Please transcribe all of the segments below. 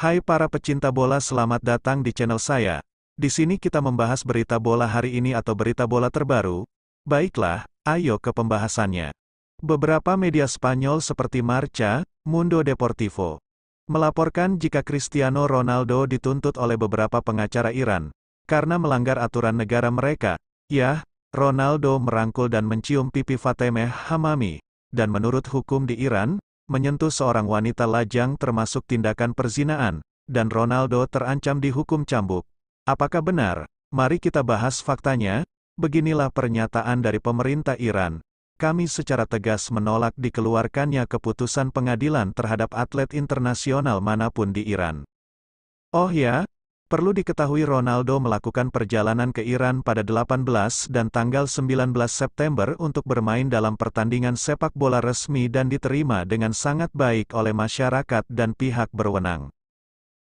Hai para pecinta bola selamat datang di channel saya. Di sini kita membahas berita bola hari ini atau berita bola terbaru. Baiklah, ayo ke pembahasannya. Beberapa media Spanyol seperti Marca, Mundo Deportivo, melaporkan jika Cristiano Ronaldo dituntut oleh beberapa pengacara Iran, karena melanggar aturan negara mereka. Ya, Ronaldo merangkul dan mencium pipi Fatemeh Hamami, dan menurut hukum di Iran, menyentuh seorang wanita lajang termasuk tindakan perzinaan, dan Ronaldo terancam dihukum cambuk. Apakah benar? Mari kita bahas faktanya. Beginilah pernyataan dari pemerintah Iran. Kami secara tegas menolak dikeluarkannya keputusan pengadilan terhadap atlet internasional manapun di Iran. Oh ya, Perlu diketahui Ronaldo melakukan perjalanan ke Iran pada 18 dan tanggal 19 September untuk bermain dalam pertandingan sepak bola resmi dan diterima dengan sangat baik oleh masyarakat dan pihak berwenang.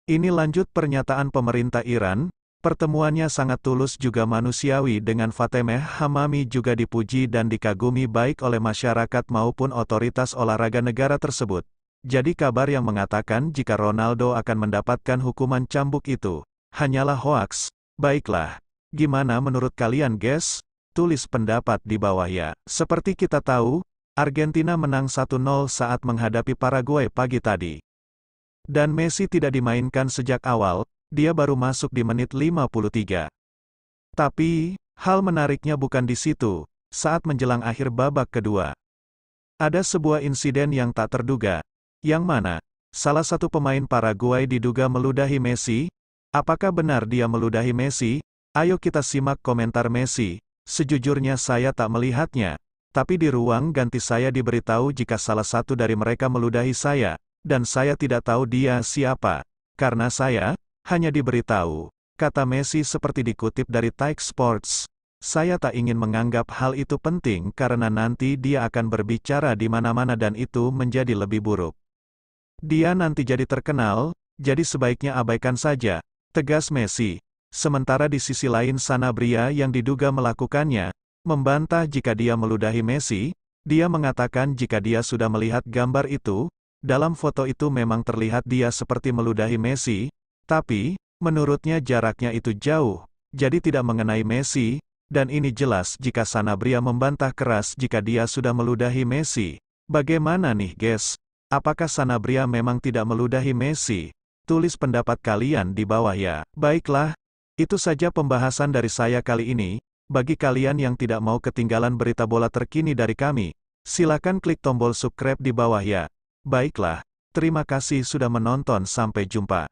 Ini lanjut pernyataan pemerintah Iran, pertemuannya sangat tulus juga manusiawi dengan Fatemeh Hamami juga dipuji dan dikagumi baik oleh masyarakat maupun otoritas olahraga negara tersebut. Jadi kabar yang mengatakan jika Ronaldo akan mendapatkan hukuman cambuk itu, hanyalah hoaks. Baiklah, gimana menurut kalian guys? Tulis pendapat di bawah ya. Seperti kita tahu, Argentina menang 1-0 saat menghadapi Paraguay pagi tadi. Dan Messi tidak dimainkan sejak awal, dia baru masuk di menit 53. Tapi, hal menariknya bukan di situ, saat menjelang akhir babak kedua. Ada sebuah insiden yang tak terduga, yang mana, salah satu pemain Paraguay diduga meludahi Messi, Apakah benar dia meludahi Messi? Ayo kita simak komentar Messi. Sejujurnya saya tak melihatnya. Tapi di ruang ganti saya diberitahu jika salah satu dari mereka meludahi saya, dan saya tidak tahu dia siapa. Karena saya, hanya diberitahu. Kata Messi seperti dikutip dari Tyke Sports. Saya tak ingin menganggap hal itu penting karena nanti dia akan berbicara di mana-mana dan itu menjadi lebih buruk. Dia nanti jadi terkenal, jadi sebaiknya abaikan saja. Tegas Messi. Sementara di sisi lain Sanabria yang diduga melakukannya, membantah jika dia meludahi Messi, dia mengatakan jika dia sudah melihat gambar itu, dalam foto itu memang terlihat dia seperti meludahi Messi, tapi, menurutnya jaraknya itu jauh, jadi tidak mengenai Messi, dan ini jelas jika Sanabria membantah keras jika dia sudah meludahi Messi. Bagaimana nih guys? Apakah Sanabria memang tidak meludahi Messi? Tulis pendapat kalian di bawah ya. Baiklah, itu saja pembahasan dari saya kali ini. Bagi kalian yang tidak mau ketinggalan berita bola terkini dari kami, silakan klik tombol subscribe di bawah ya. Baiklah, terima kasih sudah menonton sampai jumpa.